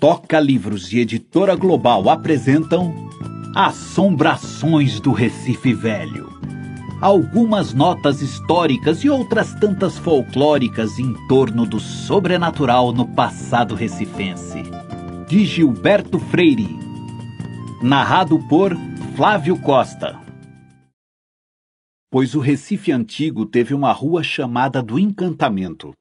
Toca Livros e Editora Global apresentam Assombrações do Recife Velho. Algumas notas históricas e outras tantas folclóricas em torno do sobrenatural no passado recifense. De Gilberto Freire. Narrado por Flávio Costa. Pois o Recife antigo teve uma rua chamada do Encantamento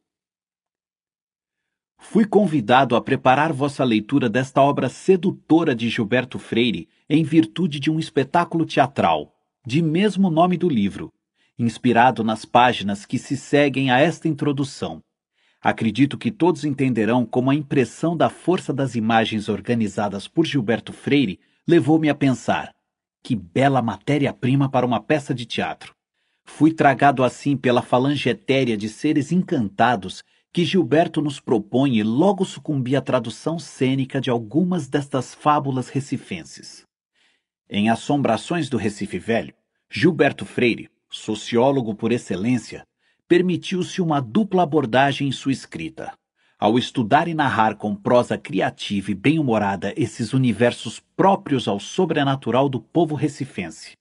Fui convidado a preparar vossa leitura desta obra sedutora de Gilberto Freire em virtude de um espetáculo teatral, de mesmo nome do livro, inspirado nas páginas que se seguem a esta introdução. Acredito que todos entenderão como a impressão da força das imagens organizadas por Gilberto Freire levou-me a pensar: que bela matéria-prima para uma peça de teatro! Fui tragado assim pela falange etérea de seres encantados que Gilberto nos propõe e logo sucumbi à tradução cênica de algumas destas fábulas recifenses. Em Assombrações do Recife Velho, Gilberto Freire, sociólogo por excelência, permitiu-se uma dupla abordagem em sua escrita. Ao estudar e narrar com prosa criativa e bem-humorada esses universos próprios ao sobrenatural do povo recifense,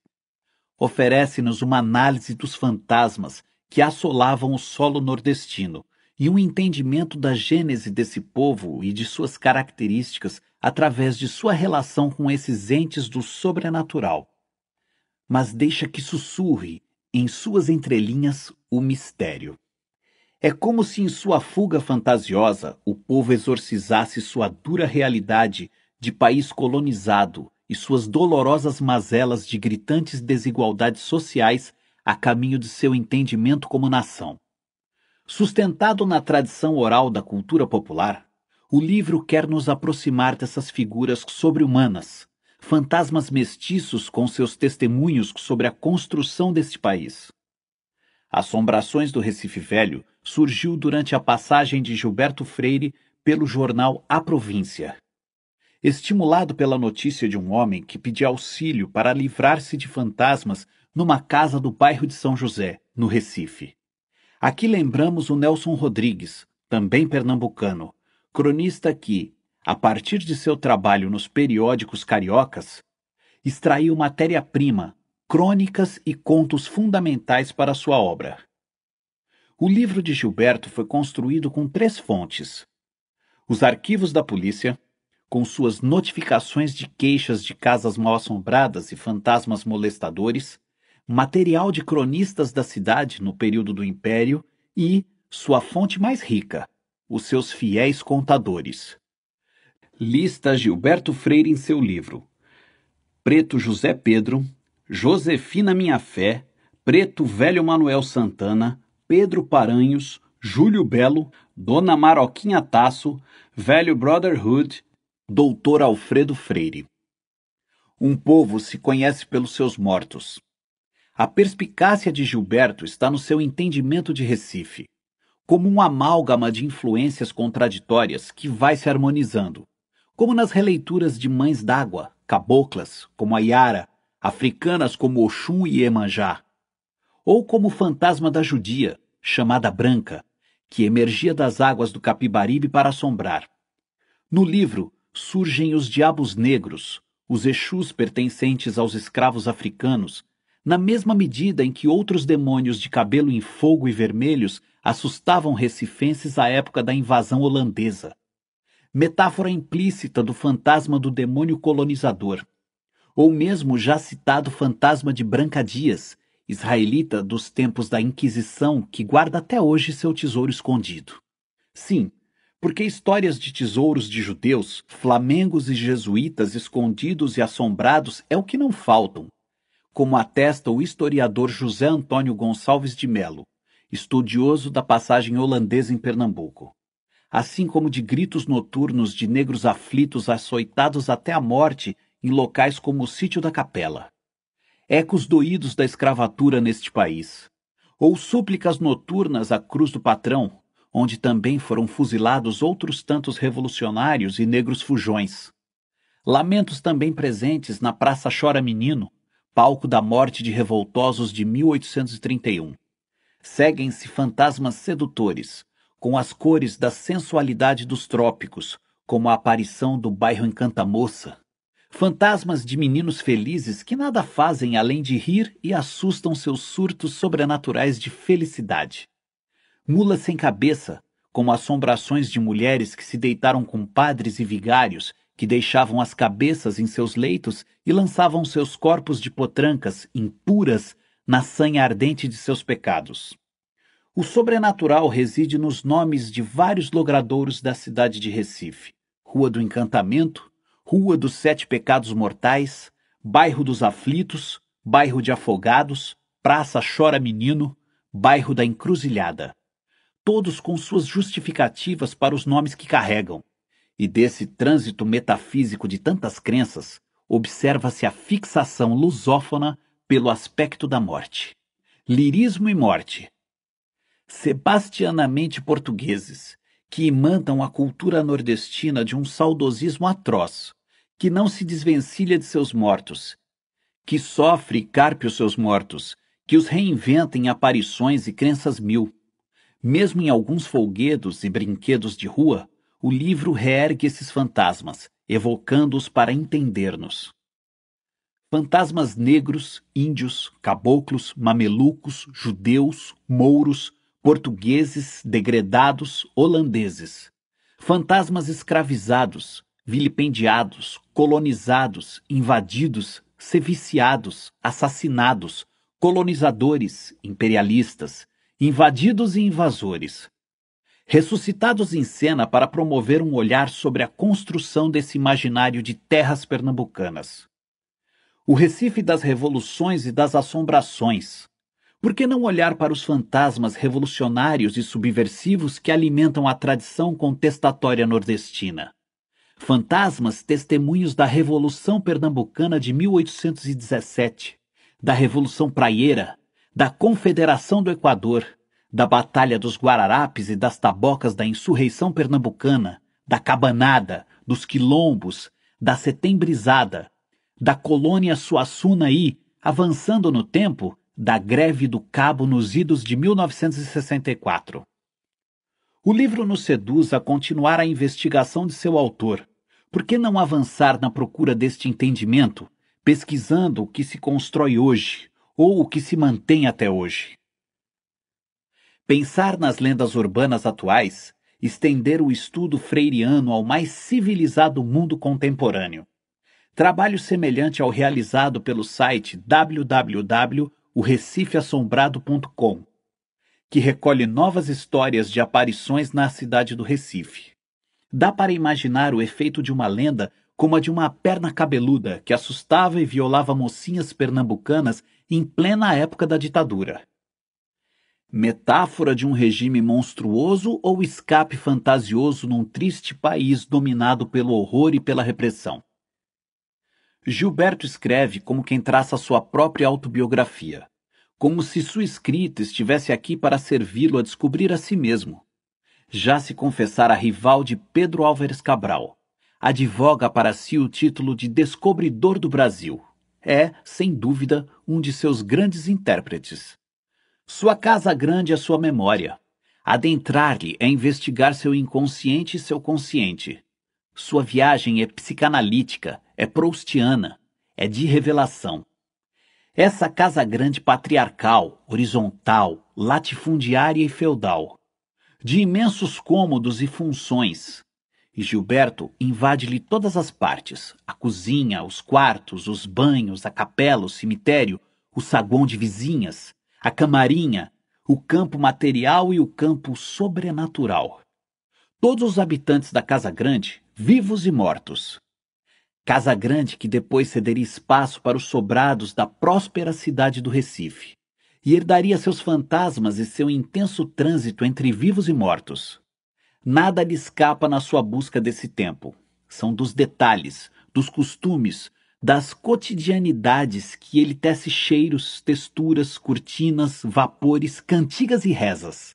oferece-nos uma análise dos fantasmas que assolavam o solo nordestino e um entendimento da gênese desse povo e de suas características através de sua relação com esses entes do sobrenatural. Mas deixa que sussurre em suas entrelinhas o mistério. É como se em sua fuga fantasiosa o povo exorcizasse sua dura realidade de país colonizado e suas dolorosas mazelas de gritantes desigualdades sociais a caminho de seu entendimento como nação. Sustentado na tradição oral da cultura popular, o livro quer nos aproximar dessas figuras sobre-humanas, fantasmas mestiços com seus testemunhos sobre a construção deste país. Assombrações do Recife Velho surgiu durante a passagem de Gilberto Freire pelo jornal A Província. Estimulado pela notícia de um homem que pedia auxílio para livrar-se de fantasmas numa casa do bairro de São José, no Recife. Aqui lembramos o Nelson Rodrigues, também pernambucano, cronista que, a partir de seu trabalho nos periódicos cariocas, extraiu matéria-prima, crônicas e contos fundamentais para sua obra. O livro de Gilberto foi construído com três fontes: os arquivos da polícia, com suas notificações de queixas de casas mal assombradas e fantasmas molestadores, material de cronistas da cidade no período do Império e, sua fonte mais rica, os seus fiéis contadores. Lista Gilberto Freire em seu livro. Preto José Pedro, Josefina Minha Fé, Preto Velho Manuel Santana, Pedro Paranhos, Júlio Belo, Dona Maroquinha Tasso, Velho Brotherhood, Doutor Alfredo Freire. Um povo se conhece pelos seus mortos. A perspicácia de Gilberto está no seu entendimento de Recife, como um amálgama de influências contraditórias que vai se harmonizando, como nas releituras de Mães d'Água, caboclas, como a Yara, africanas como Oxum e Emanjá, ou como o fantasma da judia, chamada Branca, que emergia das águas do Capibaribe para assombrar. No livro surgem os diabos negros, os Exus pertencentes aos escravos africanos na mesma medida em que outros demônios de cabelo em fogo e vermelhos assustavam recifenses à época da invasão holandesa. Metáfora implícita do fantasma do demônio colonizador, ou mesmo já citado fantasma de Branca Dias, israelita dos tempos da Inquisição que guarda até hoje seu tesouro escondido. Sim, porque histórias de tesouros de judeus, flamengos e jesuítas escondidos e assombrados é o que não faltam, como atesta o historiador José Antônio Gonçalves de Melo, estudioso da passagem holandesa em Pernambuco. Assim como de gritos noturnos de negros aflitos açoitados até a morte em locais como o sítio da Capela. Ecos doídos da escravatura neste país. Ou súplicas noturnas à cruz do patrão, onde também foram fuzilados outros tantos revolucionários e negros fujões. Lamentos também presentes na Praça Chora Menino, palco da morte de revoltosos de 1831. Seguem-se fantasmas sedutores, com as cores da sensualidade dos trópicos, como a aparição do bairro Encanta-Moça. Fantasmas de meninos felizes que nada fazem além de rir e assustam seus surtos sobrenaturais de felicidade. Mulas sem cabeça, como assombrações de mulheres que se deitaram com padres e vigários que deixavam as cabeças em seus leitos e lançavam seus corpos de potrancas impuras na sanha ardente de seus pecados. O sobrenatural reside nos nomes de vários logradouros da cidade de Recife: Rua do Encantamento, Rua dos Sete Pecados Mortais, Bairro dos Aflitos, Bairro de Afogados, Praça Chora Menino, Bairro da Encruzilhada. Todos com suas justificativas para os nomes que carregam. E desse trânsito metafísico de tantas crenças, observa-se a fixação lusófona pelo aspecto da morte. Lirismo e morte. Sebastianamente portugueses, que imantam a cultura nordestina de um saudosismo atroz, que não se desvencilha de seus mortos, que sofre e carpe os seus mortos, que os reinventa em aparições e crenças mil. Mesmo em alguns folguedos e brinquedos de rua, o livro reergue esses fantasmas, evocando-os para entender-nos. Fantasmas negros, índios, caboclos, mamelucos, judeus, mouros, portugueses, degredados, holandeses. Fantasmas escravizados, vilipendiados, colonizados, invadidos, seviciados, assassinados, colonizadores, imperialistas, invadidos e invasores, ressuscitados em cena para promover um olhar sobre a construção desse imaginário de terras pernambucanas. O Recife das revoluções e das assombrações. Por que não olhar para os fantasmas revolucionários e subversivos que alimentam a tradição contestatória nordestina? Fantasmas testemunhos da Revolução Pernambucana de 1817, da Revolução Praieira, da Confederação do Equador, da Batalha dos Guararapes e das Tabocas da Insurreição Pernambucana, da Cabanada, dos Quilombos, da Setembrizada, da Colônia Suassuna e, avançando no tempo, da Greve do Cabo nos idos de 1964. O livro nos seduz a continuar a investigação de seu autor. Por que não avançar na procura deste entendimento, pesquisando o que se constrói hoje ou o que se mantém até hoje? Pensar nas lendas urbanas atuais, estender o estudo freiriano ao mais civilizado mundo contemporâneo. Trabalho semelhante ao realizado pelo site www.orecifeassombrado.com, que recolhe novas histórias de aparições na cidade do Recife. Dá para imaginar o efeito de uma lenda como a de uma perna cabeluda que assustava e violava mocinhas pernambucanas em plena época da ditadura metáfora de um regime monstruoso ou escape fantasioso num triste país dominado pelo horror e pela repressão. Gilberto escreve como quem traça sua própria autobiografia, como se sua escrita estivesse aqui para servi-lo a descobrir a si mesmo. Já se confessara rival de Pedro Álvares Cabral, advoga para si o título de descobridor do Brasil. É, sem dúvida, um de seus grandes intérpretes. Sua casa grande é sua memória. Adentrar-lhe é investigar seu inconsciente e seu consciente. Sua viagem é psicanalítica, é proustiana, é de revelação. Essa casa grande patriarcal, horizontal, latifundiária e feudal, de imensos cômodos e funções. E Gilberto invade-lhe todas as partes: a cozinha, os quartos, os banhos, a capela, o cemitério, o saguão de vizinhas, a camarinha, o campo material e o campo sobrenatural. Todos os habitantes da Casa Grande, vivos e mortos. Casa Grande que depois cederia espaço para os sobrados da próspera cidade do Recife, e herdaria seus fantasmas e seu intenso trânsito entre vivos e mortos. Nada lhe escapa na sua busca desse tempo. São dos detalhes, dos costumes, das cotidianidades que ele tece cheiros, texturas, cortinas, vapores, cantigas e rezas.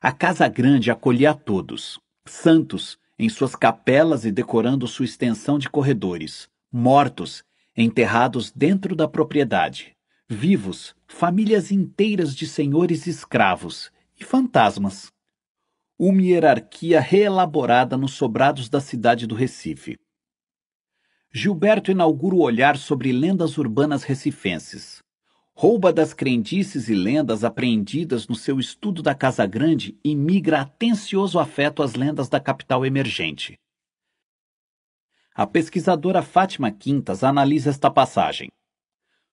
A Casa Grande acolhia a todos, santos em suas capelas e decorando sua extensão de corredores, mortos enterrados dentro da propriedade, vivos famílias inteiras de senhores escravos e fantasmas. Uma hierarquia reelaborada nos sobrados da cidade do Recife. Gilberto inaugura o olhar sobre lendas urbanas recifenses. Rouba das crendices e lendas apreendidas no seu estudo da Casa Grande e migra atencioso afeto às lendas da capital emergente. A pesquisadora Fátima Quintas analisa esta passagem.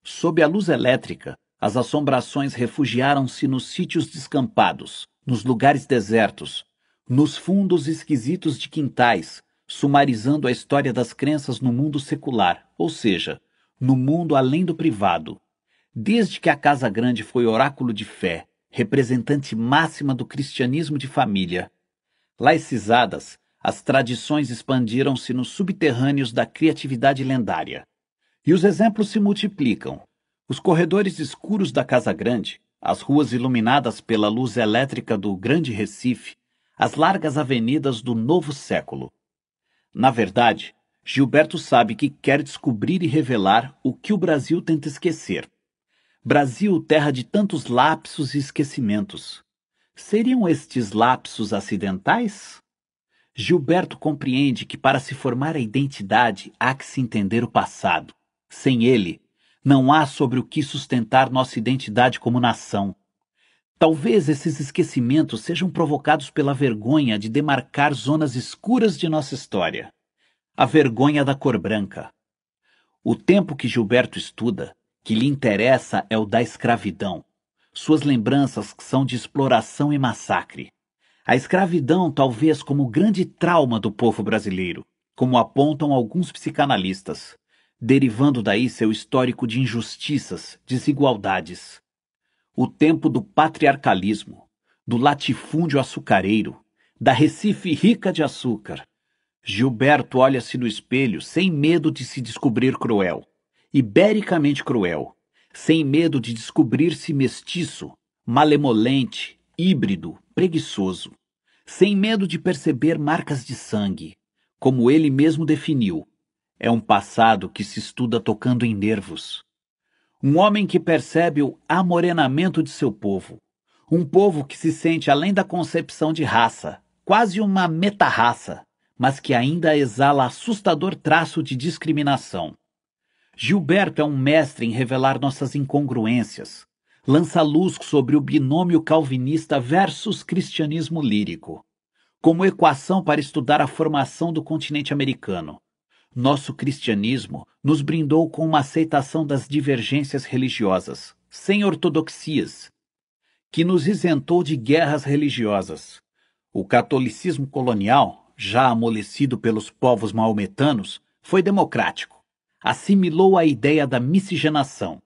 Sob a luz elétrica, as assombrações refugiaram-se nos sítios descampados, nos lugares desertos, nos fundos esquisitos de quintais, sumarizando a história das crenças no mundo secular, ou seja, no mundo além do privado. Desde que a Casa Grande foi oráculo de fé, representante máxima do cristianismo de família, laicizadas, as tradições expandiram-se nos subterrâneos da criatividade lendária. E os exemplos se multiplicam. Os corredores escuros da Casa Grande, as ruas iluminadas pela luz elétrica do Grande Recife, as largas avenidas do novo século. Na verdade, Gilberto sabe que quer descobrir e revelar o que o Brasil tenta esquecer. Brasil, terra de tantos lapsos e esquecimentos. Seriam estes lapsos acidentais? Gilberto compreende que para se formar a identidade há que se entender o passado. Sem ele, não há sobre o que sustentar nossa identidade como nação. Talvez esses esquecimentos sejam provocados pela vergonha de demarcar zonas escuras de nossa história. A vergonha da cor branca. O tempo que Gilberto estuda, que lhe interessa é o da escravidão. Suas lembranças são de exploração e massacre. A escravidão, talvez, como grande trauma do povo brasileiro, como apontam alguns psicanalistas, derivando daí seu histórico de injustiças, desigualdades, o tempo do patriarcalismo, do latifúndio açucareiro, da Recife rica de açúcar. Gilberto olha-se no espelho sem medo de se descobrir cruel, ibericamente cruel, sem medo de descobrir-se mestiço, malemolente, híbrido, preguiçoso, sem medo de perceber marcas de sangue, como ele mesmo definiu. É um passado que se estuda tocando em nervos, um homem que percebe o amorenamento de seu povo. Um povo que se sente além da concepção de raça, quase uma metarraça, mas que ainda exala assustador traço de discriminação. Gilberto é um mestre em revelar nossas incongruências. Lança luz sobre o binômio calvinista versus cristianismo lírico, como equação para estudar a formação do continente americano nosso cristianismo nos brindou com uma aceitação das divergências religiosas, sem ortodoxias, que nos isentou de guerras religiosas. O catolicismo colonial, já amolecido pelos povos maometanos, foi democrático. Assimilou a ideia da miscigenação.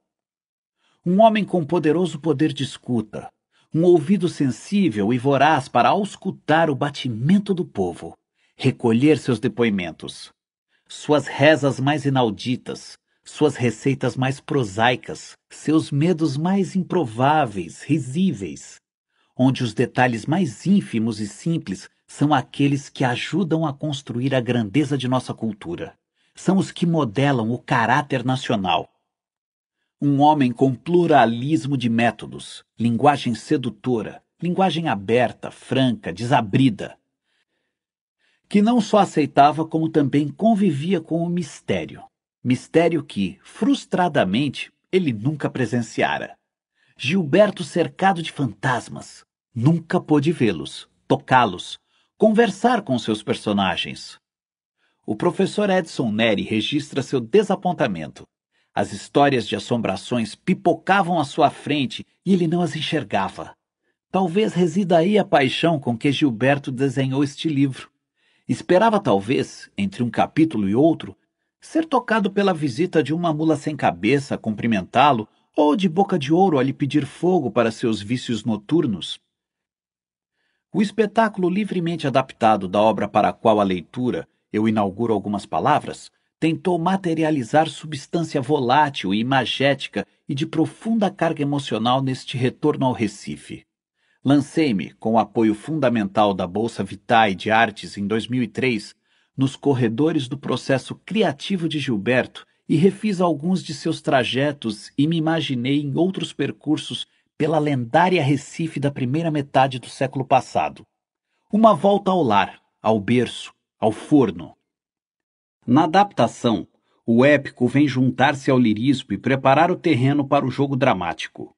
Um homem com poderoso poder de escuta, um ouvido sensível e voraz para auscultar o batimento do povo, recolher seus depoimentos, suas rezas mais inauditas, suas receitas mais prosaicas, seus medos mais improváveis, risíveis, onde os detalhes mais ínfimos e simples são aqueles que ajudam a construir a grandeza de nossa cultura. São os que modelam o caráter nacional. Um homem com pluralismo de métodos, linguagem sedutora, linguagem aberta, franca, desabrida, que não só aceitava, como também convivia com o mistério. Mistério que, frustradamente, ele nunca presenciara. Gilberto, cercado de fantasmas, nunca pôde vê-los, tocá-los, conversar com seus personagens. O professor Edson Neri registra seu desapontamento. As histórias de assombrações pipocavam à sua frente e ele não as enxergava. Talvez resida aí a paixão com que Gilberto desenhou este livro. Esperava talvez, entre um capítulo e outro, ser tocado pela visita de uma mula sem cabeça a cumprimentá-lo ou de boca de ouro a lhe pedir fogo para seus vícios noturnos. O espetáculo livremente adaptado da obra para a qual a leitura eu inauguro algumas palavras tentou materializar substância volátil e imagética e de profunda carga emocional neste retorno ao Recife. Lancei-me, com o apoio fundamental da Bolsa Vitae de Artes em 2003, nos corredores do processo criativo de Gilberto e refiz alguns de seus trajetos e me imaginei em outros percursos pela lendária Recife da primeira metade do século passado. Uma volta ao lar, ao berço, ao forno. Na adaptação, o épico vem juntar-se ao lirismo e preparar o terreno para o jogo dramático.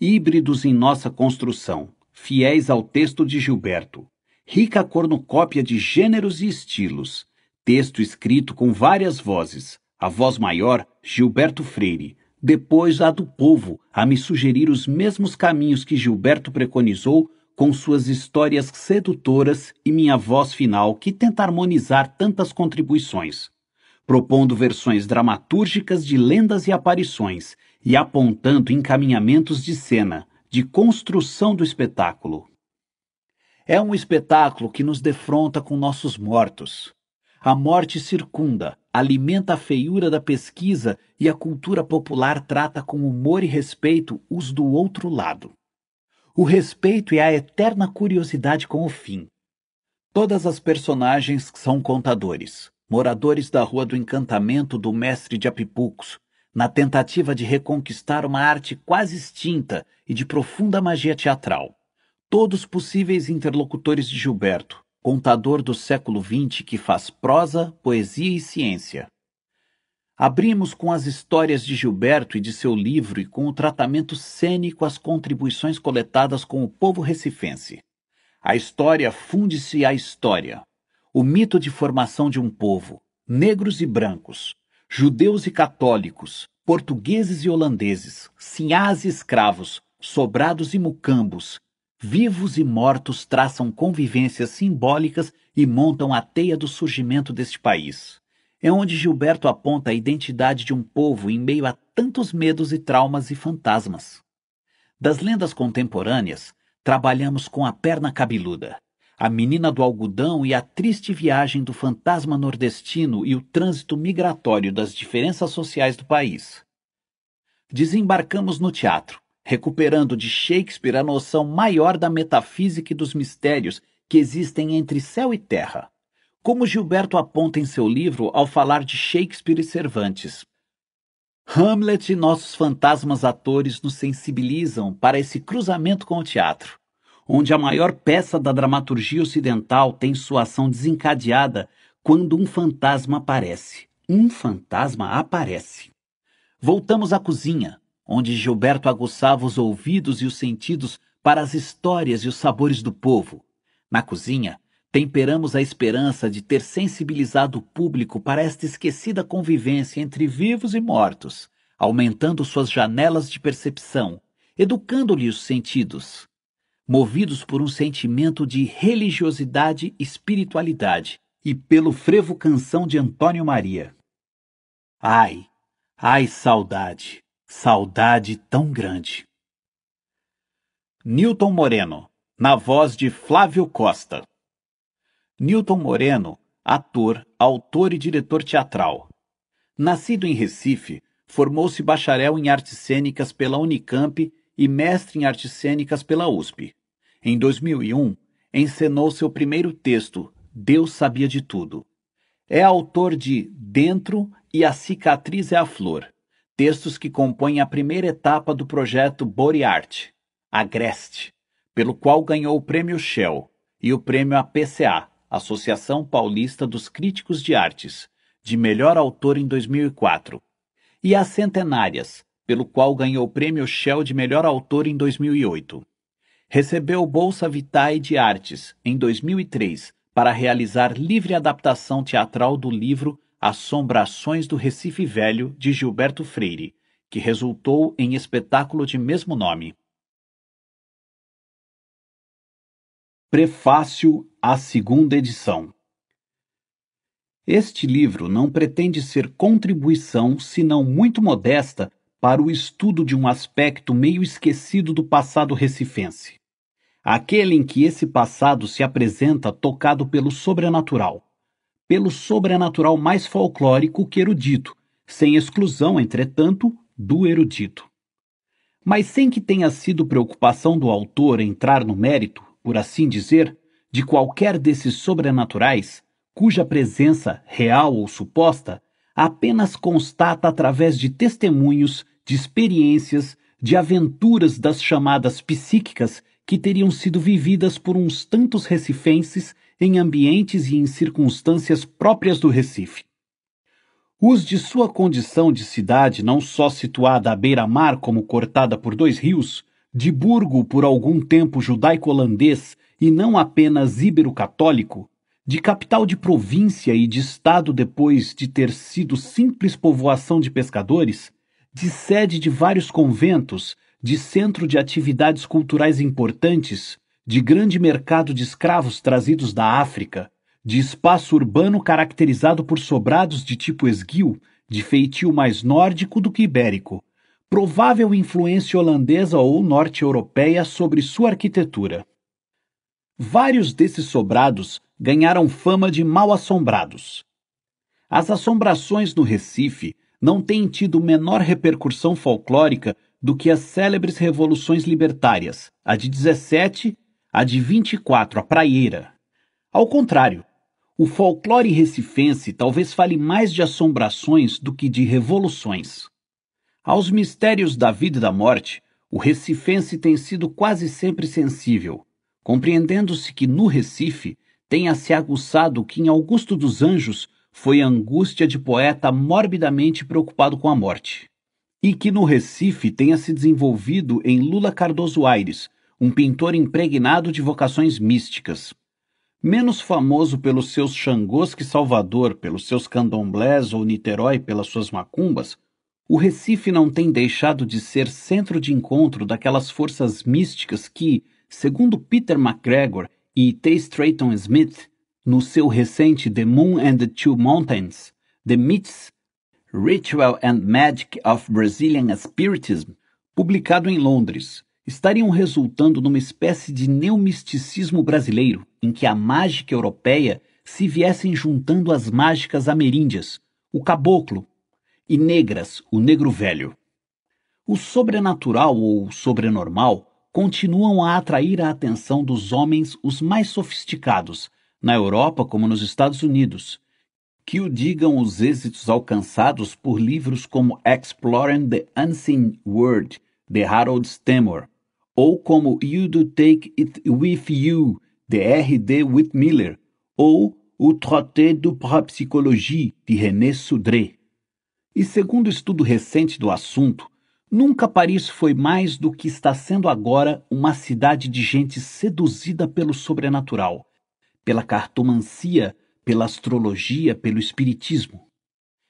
Híbridos em nossa construção, fiéis ao texto de Gilberto, rica cornucópia de gêneros e estilos, texto escrito com várias vozes, a voz maior, Gilberto Freire, depois a do povo, a me sugerir os mesmos caminhos que Gilberto preconizou com suas histórias sedutoras e minha voz final que tenta harmonizar tantas contribuições, propondo versões dramatúrgicas de lendas e aparições e apontando encaminhamentos de cena, de construção do espetáculo. É um espetáculo que nos defronta com nossos mortos. A morte circunda, alimenta a feiura da pesquisa e a cultura popular trata com humor e respeito os do outro lado. O respeito é a eterna curiosidade com o fim. Todas as personagens são contadores, moradores da Rua do Encantamento do Mestre de Apipucos, na tentativa de reconquistar uma arte quase extinta e de profunda magia teatral. Todos possíveis interlocutores de Gilberto, contador do século XX que faz prosa, poesia e ciência. Abrimos com as histórias de Gilberto e de seu livro e com o tratamento cênico as contribuições coletadas com o povo recifense. A história funde-se à história, o mito de formação de um povo, negros e brancos, Judeus e católicos, portugueses e holandeses, sinhás e escravos, sobrados e mucambos, vivos e mortos traçam convivências simbólicas e montam a teia do surgimento deste país. É onde Gilberto aponta a identidade de um povo em meio a tantos medos e traumas e fantasmas. Das lendas contemporâneas, trabalhamos com a perna cabeluda, a Menina do Algodão e a Triste Viagem do Fantasma Nordestino e o Trânsito Migratório das Diferenças Sociais do País. Desembarcamos no teatro, recuperando de Shakespeare a noção maior da metafísica e dos mistérios que existem entre céu e terra. Como Gilberto aponta em seu livro ao falar de Shakespeare e Cervantes, Hamlet e nossos fantasmas atores nos sensibilizam para esse cruzamento com o teatro onde a maior peça da dramaturgia ocidental tem sua ação desencadeada quando um fantasma aparece. Um fantasma aparece. Voltamos à cozinha, onde Gilberto aguçava os ouvidos e os sentidos para as histórias e os sabores do povo. Na cozinha, temperamos a esperança de ter sensibilizado o público para esta esquecida convivência entre vivos e mortos, aumentando suas janelas de percepção, educando-lhe os sentidos movidos por um sentimento de religiosidade e espiritualidade, e pelo frevo canção de Antônio Maria. Ai, ai, saudade, saudade tão grande. Newton Moreno, na voz de Flávio Costa. Newton Moreno, ator, autor e diretor teatral. Nascido em Recife, formou-se bacharel em artes cênicas pela Unicamp e mestre em artes cênicas pela USP. Em 2001, encenou seu primeiro texto, Deus Sabia de Tudo. É autor de Dentro e A Cicatriz é a Flor, textos que compõem a primeira etapa do projeto Art, Agreste, pelo qual ganhou o Prêmio Shell e o Prêmio APCA, Associação Paulista dos Críticos de Artes, de melhor autor em 2004, e as centenárias pelo qual ganhou o prêmio Shell de melhor autor em 2008. Recebeu Bolsa Vitae de Artes em 2003 para realizar livre adaptação teatral do livro Assombrações do Recife Velho de Gilberto Freire, que resultou em espetáculo de mesmo nome. Prefácio à segunda edição. Este livro não pretende ser contribuição, senão muito modesta, para o estudo de um aspecto meio esquecido do passado recifense. Aquele em que esse passado se apresenta tocado pelo sobrenatural. Pelo sobrenatural mais folclórico que erudito, sem exclusão, entretanto, do erudito. Mas sem que tenha sido preocupação do autor entrar no mérito, por assim dizer, de qualquer desses sobrenaturais, cuja presença, real ou suposta, apenas constata através de testemunhos, de experiências, de aventuras das chamadas psíquicas que teriam sido vividas por uns tantos recifenses em ambientes e em circunstâncias próprias do Recife. Os de sua condição de cidade, não só situada à beira-mar como cortada por dois rios, de burgo por algum tempo judaico-holandês e não apenas íbero-católico, de capital de província e de estado depois de ter sido simples povoação de pescadores, de sede de vários conventos, de centro de atividades culturais importantes, de grande mercado de escravos trazidos da África, de espaço urbano caracterizado por sobrados de tipo esguio, de feitio mais nórdico do que ibérico, provável influência holandesa ou norte-europeia sobre sua arquitetura. Vários desses sobrados ganharam fama de mal-assombrados. As assombrações no Recife não têm tido menor repercussão folclórica do que as célebres revoluções libertárias, a de 17, a de 24, a praieira. Ao contrário, o folclore recifense talvez fale mais de assombrações do que de revoluções. Aos mistérios da vida e da morte, o recifense tem sido quase sempre sensível, compreendendo-se que no Recife tenha se aguçado que em Augusto dos Anjos foi angústia de poeta morbidamente preocupado com a morte. E que no Recife tenha se desenvolvido em Lula Cardoso Aires, um pintor impregnado de vocações místicas. Menos famoso pelos seus xangôs que Salvador, pelos seus candomblés ou Niterói pelas suas macumbas, o Recife não tem deixado de ser centro de encontro daquelas forças místicas que, segundo Peter MacGregor, e T. Strayton Smith, no seu recente The Moon and the Two Mountains, The Myths, Ritual and Magic of Brazilian Spiritism, publicado em Londres, estariam resultando numa espécie de neomisticismo brasileiro, em que a mágica europeia se viessem juntando às mágicas ameríndias, o caboclo, e negras, o negro velho. O sobrenatural ou sobrenormal continuam a atrair a atenção dos homens os mais sofisticados, na Europa como nos Estados Unidos. Que o digam os êxitos alcançados por livros como Exploring the Unseen World, de Harold Stemmer, ou como You Do Take It With You, de R.D. Whitmiller, ou O Traité de Parapsychologie, de René Soudré. E segundo estudo recente do assunto, Nunca Paris foi mais do que está sendo agora uma cidade de gente seduzida pelo sobrenatural, pela cartomancia, pela astrologia, pelo espiritismo.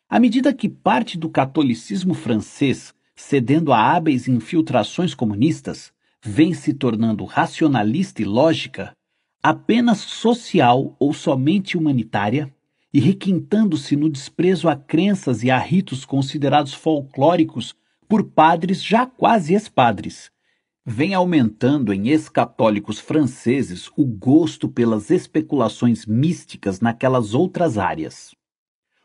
À medida que parte do catolicismo francês, cedendo a hábeis infiltrações comunistas, vem se tornando racionalista e lógica, apenas social ou somente humanitária, e requintando-se no desprezo a crenças e a ritos considerados folclóricos por padres já quase ex-padres. Vem aumentando em ex-católicos franceses o gosto pelas especulações místicas naquelas outras áreas.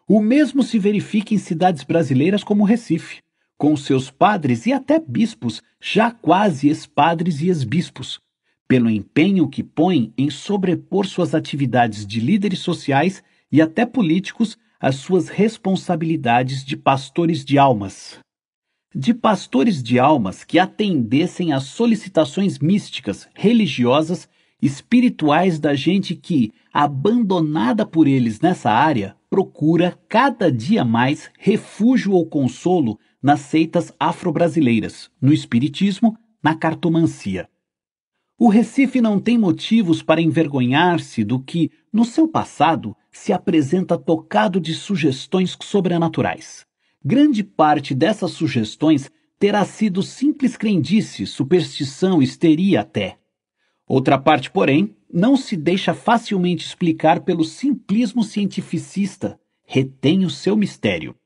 O mesmo se verifica em cidades brasileiras como Recife, com seus padres e até bispos, já quase ex-padres e ex-bispos, pelo empenho que põem em sobrepor suas atividades de líderes sociais e até políticos às suas responsabilidades de pastores de almas de pastores de almas que atendessem às solicitações místicas, religiosas, espirituais da gente que, abandonada por eles nessa área, procura cada dia mais refúgio ou consolo nas seitas afro-brasileiras, no espiritismo, na cartomancia. O Recife não tem motivos para envergonhar-se do que, no seu passado, se apresenta tocado de sugestões sobrenaturais. Grande parte dessas sugestões terá sido simples crendice, superstição, histeria até. Outra parte, porém, não se deixa facilmente explicar pelo simplismo cientificista, retém o seu mistério.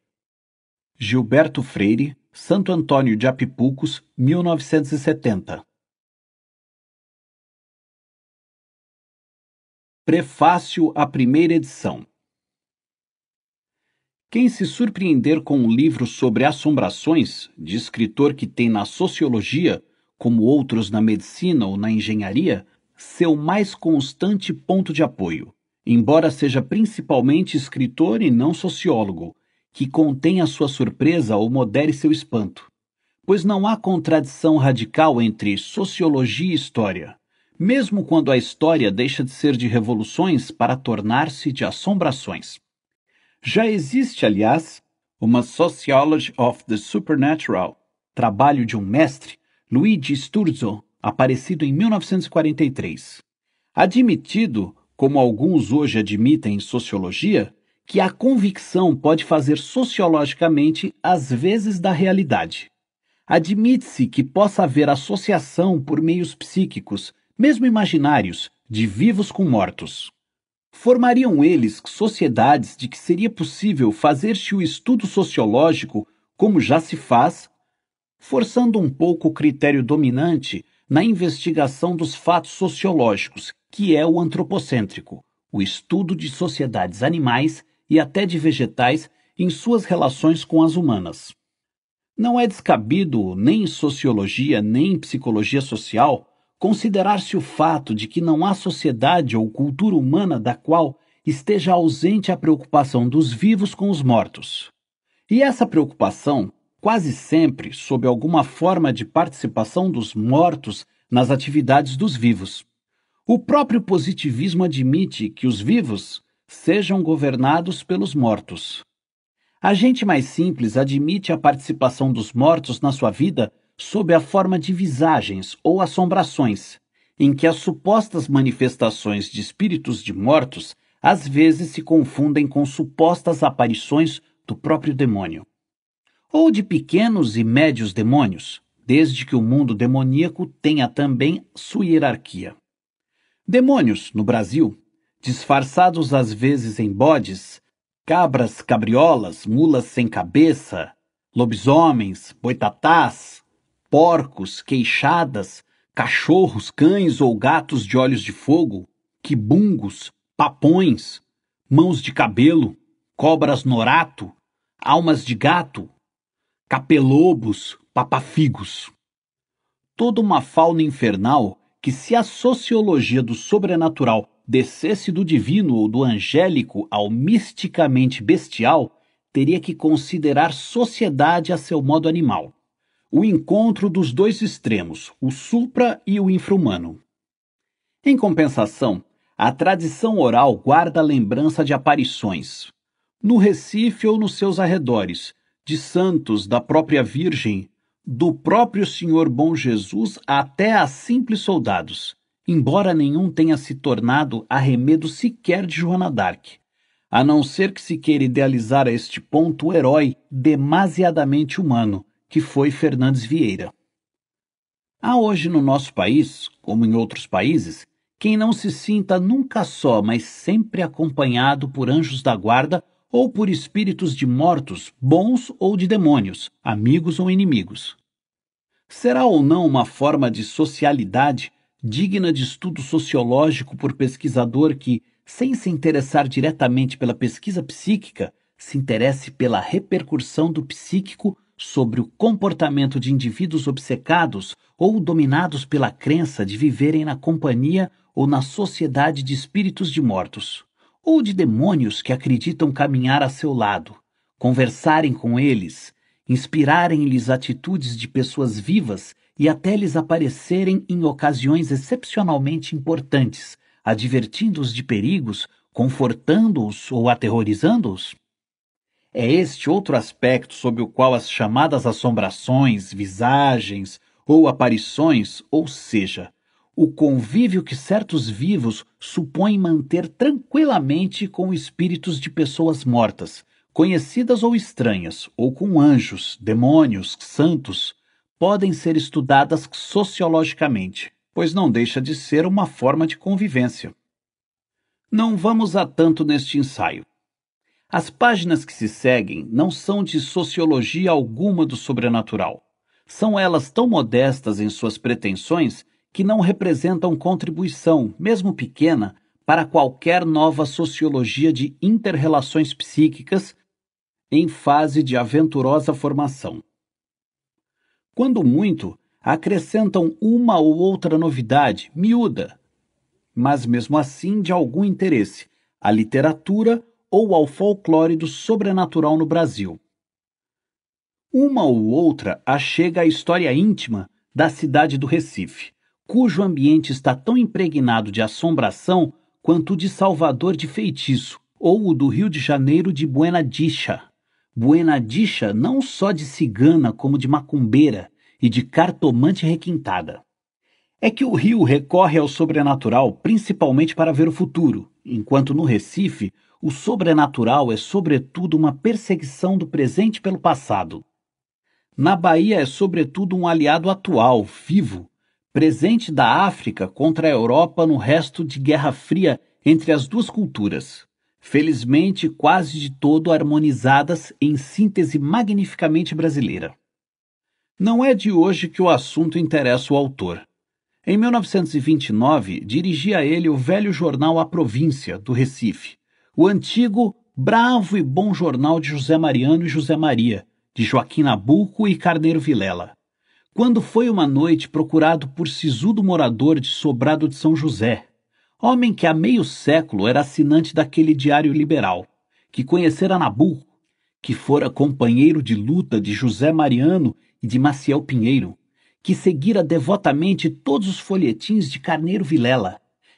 Gilberto Freire, Santo Antônio de Apipucos, 1970. Prefácio à primeira edição. Quem se surpreender com um livro sobre assombrações, de escritor que tem na sociologia, como outros na medicina ou na engenharia, seu mais constante ponto de apoio, embora seja principalmente escritor e não sociólogo, que contenha sua surpresa ou modere seu espanto. Pois não há contradição radical entre sociologia e história, mesmo quando a história deixa de ser de revoluções para tornar-se de assombrações. Já existe, aliás, uma Sociology of the Supernatural, trabalho de um mestre, Luigi Sturzo, aparecido em 1943. Admitido, como alguns hoje admitem em sociologia, que a convicção pode fazer sociologicamente às vezes da realidade. Admite-se que possa haver associação por meios psíquicos, mesmo imaginários, de vivos com mortos formariam eles sociedades de que seria possível fazer-se o estudo sociológico como já se faz, forçando um pouco o critério dominante na investigação dos fatos sociológicos, que é o antropocêntrico, o estudo de sociedades animais e até de vegetais em suas relações com as humanas. Não é descabido, nem em sociologia nem em psicologia social, considerar-se o fato de que não há sociedade ou cultura humana da qual esteja ausente a preocupação dos vivos com os mortos. E essa preocupação, quase sempre sob alguma forma de participação dos mortos nas atividades dos vivos. O próprio positivismo admite que os vivos sejam governados pelos mortos. A gente mais simples admite a participação dos mortos na sua vida sob a forma de visagens ou assombrações, em que as supostas manifestações de espíritos de mortos às vezes se confundem com supostas aparições do próprio demônio, ou de pequenos e médios demônios, desde que o mundo demoníaco tenha também sua hierarquia. Demônios, no Brasil, disfarçados às vezes em bodes, cabras cabriolas, mulas sem cabeça, lobisomens, boitatás, porcos, queixadas, cachorros, cães ou gatos de olhos de fogo, quibungos, papões, mãos de cabelo, cobras norato, almas de gato, capelobos, papafigos. Toda uma fauna infernal que, se a sociologia do sobrenatural descesse do divino ou do angélico ao misticamente bestial, teria que considerar sociedade a seu modo animal o encontro dos dois extremos, o supra e o infra-humano. Em compensação, a tradição oral guarda a lembrança de aparições, no Recife ou nos seus arredores, de santos, da própria Virgem, do próprio Senhor Bom Jesus até a simples soldados, embora nenhum tenha se tornado arremedo sequer de Joana d'Arc, a não ser que se queira idealizar a este ponto o herói demasiadamente humano, que foi Fernandes Vieira. Há hoje no nosso país, como em outros países, quem não se sinta nunca só, mas sempre acompanhado por anjos da guarda ou por espíritos de mortos, bons ou de demônios, amigos ou inimigos. Será ou não uma forma de socialidade digna de estudo sociológico por pesquisador que, sem se interessar diretamente pela pesquisa psíquica, se interesse pela repercussão do psíquico sobre o comportamento de indivíduos obcecados ou dominados pela crença de viverem na companhia ou na sociedade de espíritos de mortos, ou de demônios que acreditam caminhar a seu lado, conversarem com eles, inspirarem-lhes atitudes de pessoas vivas e até lhes aparecerem em ocasiões excepcionalmente importantes, advertindo-os de perigos, confortando-os ou aterrorizando-os? É este outro aspecto sob o qual as chamadas assombrações, visagens ou aparições, ou seja, o convívio que certos vivos supõem manter tranquilamente com espíritos de pessoas mortas, conhecidas ou estranhas, ou com anjos, demônios, santos, podem ser estudadas sociologicamente, pois não deixa de ser uma forma de convivência. Não vamos a tanto neste ensaio. As páginas que se seguem não são de sociologia alguma do sobrenatural. São elas tão modestas em suas pretensões que não representam contribuição, mesmo pequena, para qualquer nova sociologia de interrelações psíquicas em fase de aventurosa formação. Quando muito, acrescentam uma ou outra novidade, miúda, mas mesmo assim de algum interesse, a literatura ou ao folclore do sobrenatural no Brasil. Uma ou outra achega à história íntima da cidade do Recife, cujo ambiente está tão impregnado de assombração quanto o de Salvador de feitiço ou o do Rio de Janeiro de Buena Dicha. Buena Dicha não só de cigana como de macumbeira e de cartomante requintada. É que o Rio recorre ao sobrenatural principalmente para ver o futuro, enquanto no Recife o sobrenatural é, sobretudo, uma perseguição do presente pelo passado. Na Bahia é, sobretudo, um aliado atual, vivo, presente da África contra a Europa no resto de Guerra Fria entre as duas culturas, felizmente quase de todo harmonizadas em síntese magnificamente brasileira. Não é de hoje que o assunto interessa o autor. Em 1929, dirigia ele o velho jornal A Província, do Recife, o antigo, bravo e bom jornal de José Mariano e José Maria, de Joaquim Nabuco e Carneiro Vilela. Quando foi uma noite procurado por sisudo morador de Sobrado de São José, homem que há meio século era assinante daquele diário liberal, que conhecera Nabuco, que fora companheiro de luta de José Mariano e de Maciel Pinheiro, que seguira devotamente todos os folhetins de Carneiro Vilela,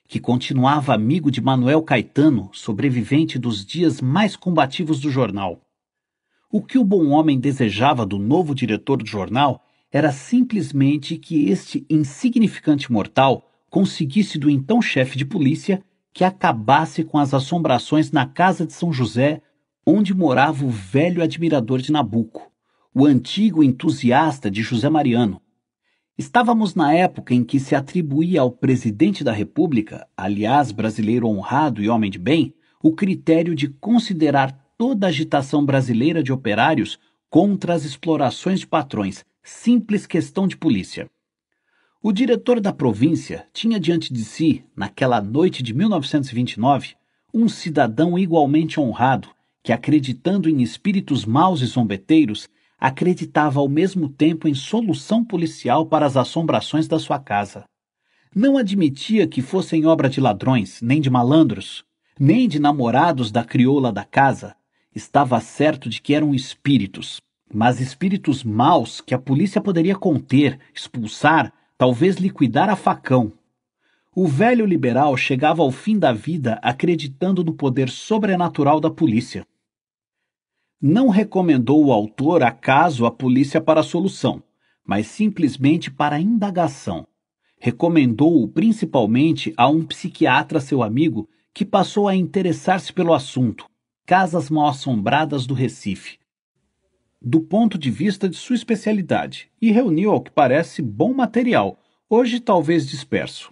que continuava amigo de Manuel Caetano, sobrevivente dos dias mais combativos do jornal. O que o bom homem desejava do novo diretor do jornal era simplesmente que este insignificante mortal conseguisse do então chefe de polícia que acabasse com as assombrações na casa de São José, onde morava o velho admirador de Nabuco, o antigo entusiasta de José Mariano, Estávamos na época em que se atribuía ao presidente da República, aliás brasileiro honrado e homem de bem, o critério de considerar toda a agitação brasileira de operários contra as explorações de patrões, simples questão de polícia. O diretor da província tinha diante de si, naquela noite de 1929, um cidadão igualmente honrado que, acreditando em espíritos maus e zombeteiros, acreditava ao mesmo tempo em solução policial para as assombrações da sua casa. Não admitia que fossem obra de ladrões, nem de malandros, nem de namorados da crioula da casa. Estava certo de que eram espíritos, mas espíritos maus que a polícia poderia conter, expulsar, talvez liquidar a facão. O velho liberal chegava ao fim da vida acreditando no poder sobrenatural da polícia não recomendou o autor acaso à polícia para a solução, mas simplesmente para indagação. Recomendou-o principalmente a um psiquiatra seu amigo que passou a interessar-se pelo assunto, Casas Mal-Assombradas do Recife, do ponto de vista de sua especialidade, e reuniu, ao que parece, bom material, hoje talvez disperso.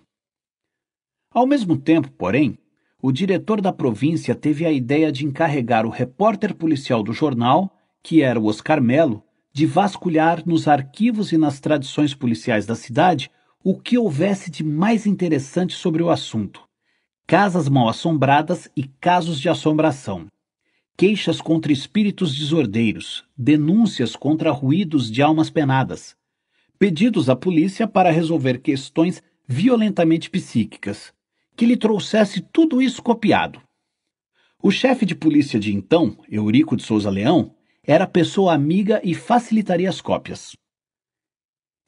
Ao mesmo tempo, porém, o diretor da província teve a ideia de encarregar o repórter policial do jornal, que era o Oscar Melo, de vasculhar nos arquivos e nas tradições policiais da cidade o que houvesse de mais interessante sobre o assunto. Casas mal assombradas e casos de assombração. Queixas contra espíritos desordeiros, denúncias contra ruídos de almas penadas, pedidos à polícia para resolver questões violentamente psíquicas, que lhe trouxesse tudo isso copiado. O chefe de polícia de então, Eurico de Souza Leão, era pessoa amiga e facilitaria as cópias.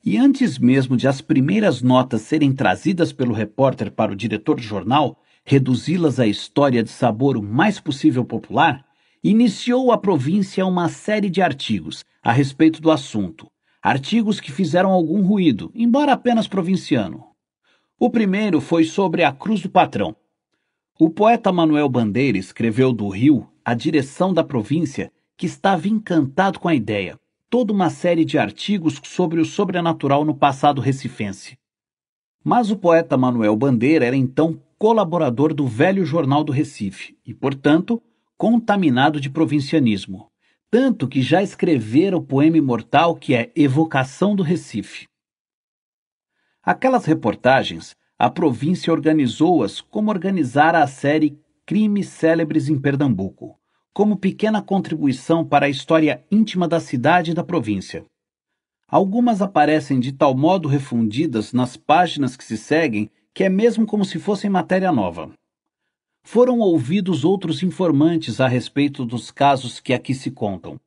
E antes mesmo de as primeiras notas serem trazidas pelo repórter para o diretor de jornal, reduzi-las à história de sabor o mais possível popular, iniciou a província uma série de artigos a respeito do assunto. Artigos que fizeram algum ruído, embora apenas provinciano, o primeiro foi sobre a Cruz do Patrão. O poeta Manuel Bandeira escreveu do Rio a direção da província que estava encantado com a ideia, toda uma série de artigos sobre o sobrenatural no passado recifense. Mas o poeta Manuel Bandeira era então colaborador do velho Jornal do Recife e, portanto, contaminado de provincianismo, tanto que já escrevera o poema imortal que é Evocação do Recife. Aquelas reportagens, a província organizou-as como organizara a série Crimes Célebres em Pernambuco, como pequena contribuição para a história íntima da cidade e da província. Algumas aparecem de tal modo refundidas nas páginas que se seguem que é mesmo como se fossem matéria nova. Foram ouvidos outros informantes a respeito dos casos que aqui se contam.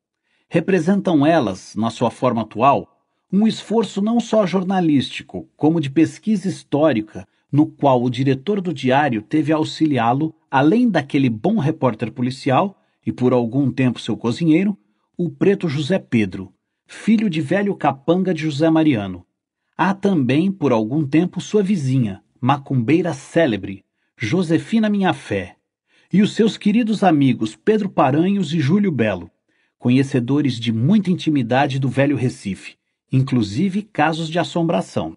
Representam elas, na sua forma atual, um esforço não só jornalístico, como de pesquisa histórica, no qual o diretor do diário teve a auxiliá-lo, além daquele bom repórter policial e por algum tempo seu cozinheiro, o preto José Pedro, filho de velho capanga de José Mariano. Há também, por algum tempo, sua vizinha, macumbeira célebre, Josefina Minha Fé, e os seus queridos amigos Pedro Paranhos e Júlio Belo, conhecedores de muita intimidade do velho Recife inclusive casos de assombração.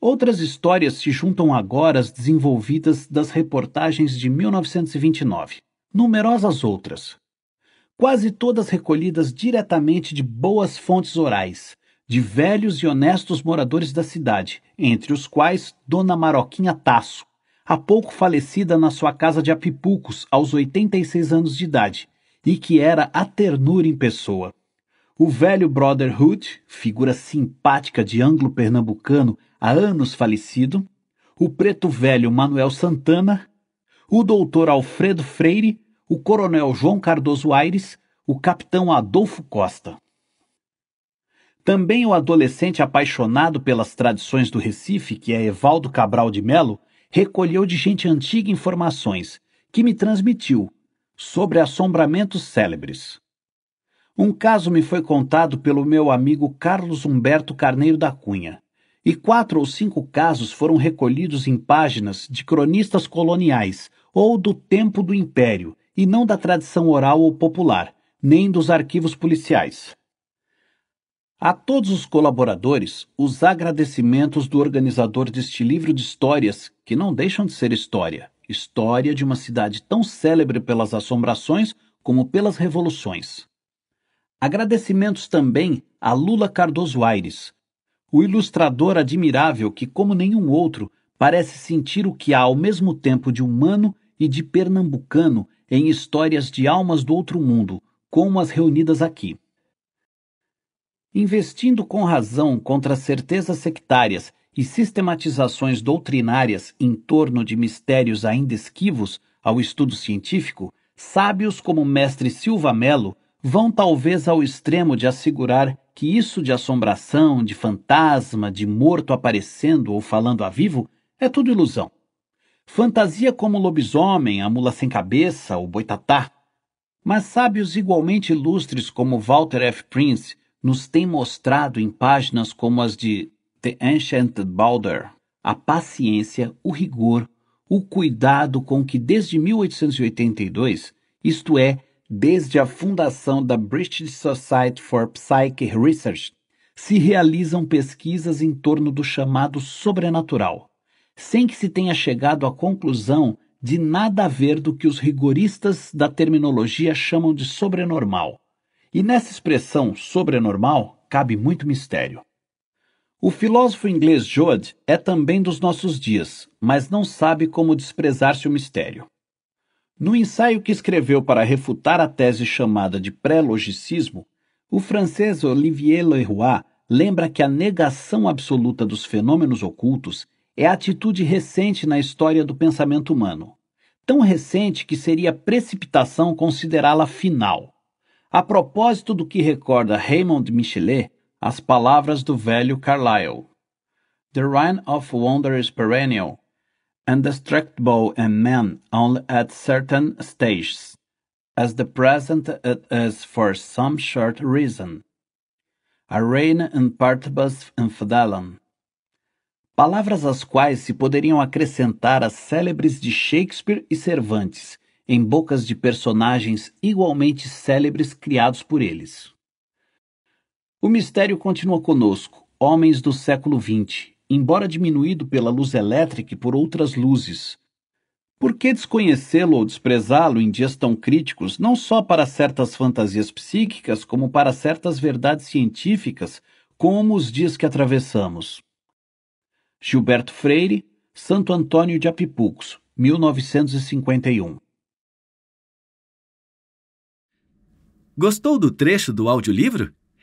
Outras histórias se juntam agora às desenvolvidas das reportagens de 1929, numerosas outras, quase todas recolhidas diretamente de boas fontes orais, de velhos e honestos moradores da cidade, entre os quais Dona Maroquinha Tasso, há pouco falecida na sua casa de Apipucos aos 86 anos de idade, e que era a ternura em pessoa. O velho Brotherhood, figura simpática de anglo-pernambucano há anos falecido, o preto velho Manuel Santana, o doutor Alfredo Freire, o coronel João Cardoso Aires, o capitão Adolfo Costa. Também o adolescente apaixonado pelas tradições do Recife, que é Evaldo Cabral de Melo, recolheu de gente antiga informações que me transmitiu sobre assombramentos célebres. Um caso me foi contado pelo meu amigo Carlos Humberto Carneiro da Cunha, e quatro ou cinco casos foram recolhidos em páginas de cronistas coloniais ou do tempo do Império, e não da tradição oral ou popular, nem dos arquivos policiais. A todos os colaboradores, os agradecimentos do organizador deste livro de histórias, que não deixam de ser história, história de uma cidade tão célebre pelas assombrações como pelas revoluções. Agradecimentos também a Lula Cardoso Aires, o ilustrador admirável que, como nenhum outro, parece sentir o que há ao mesmo tempo de humano e de pernambucano em histórias de almas do outro mundo, como as reunidas aqui. Investindo com razão contra certezas sectárias e sistematizações doutrinárias em torno de mistérios ainda esquivos ao estudo científico, sábios como o mestre Silva Melo vão talvez ao extremo de assegurar que isso de assombração, de fantasma, de morto aparecendo ou falando a vivo é tudo ilusão. Fantasia como o lobisomem, a mula sem cabeça, o boitatá. Mas sábios igualmente ilustres como Walter F. Prince nos têm mostrado em páginas como as de The Enchanted Boulder a paciência, o rigor, o cuidado com que desde 1882, isto é, desde a fundação da British Society for Psychic Research, se realizam pesquisas em torno do chamado sobrenatural, sem que se tenha chegado à conclusão de nada a ver do que os rigoristas da terminologia chamam de sobrenormal. E nessa expressão sobrenormal cabe muito mistério. O filósofo inglês Joad é também dos nossos dias, mas não sabe como desprezar-se o mistério. No ensaio que escreveu para refutar a tese chamada de pré-logicismo, o francês Olivier Leroy lembra que a negação absoluta dos fenômenos ocultos é a atitude recente na história do pensamento humano. Tão recente que seria precipitação considerá-la final. A propósito do que recorda Raymond Michelet, as palavras do velho Carlyle: The Rhine of Wonder is perennial, and destruct and man only at certain stages, as the present it is for some short reason. A reign in partibus infidelum. Palavras às quais se poderiam acrescentar as célebres de Shakespeare e Cervantes, em bocas de personagens igualmente célebres criados por eles. O mistério continua conosco, homens do século XX, embora diminuído pela luz elétrica e por outras luzes. Por que desconhecê-lo ou desprezá-lo em dias tão críticos, não só para certas fantasias psíquicas, como para certas verdades científicas, como os dias que atravessamos? Gilberto Freire, Santo Antônio de Apipucos, 1951. Gostou do trecho do audiolivro?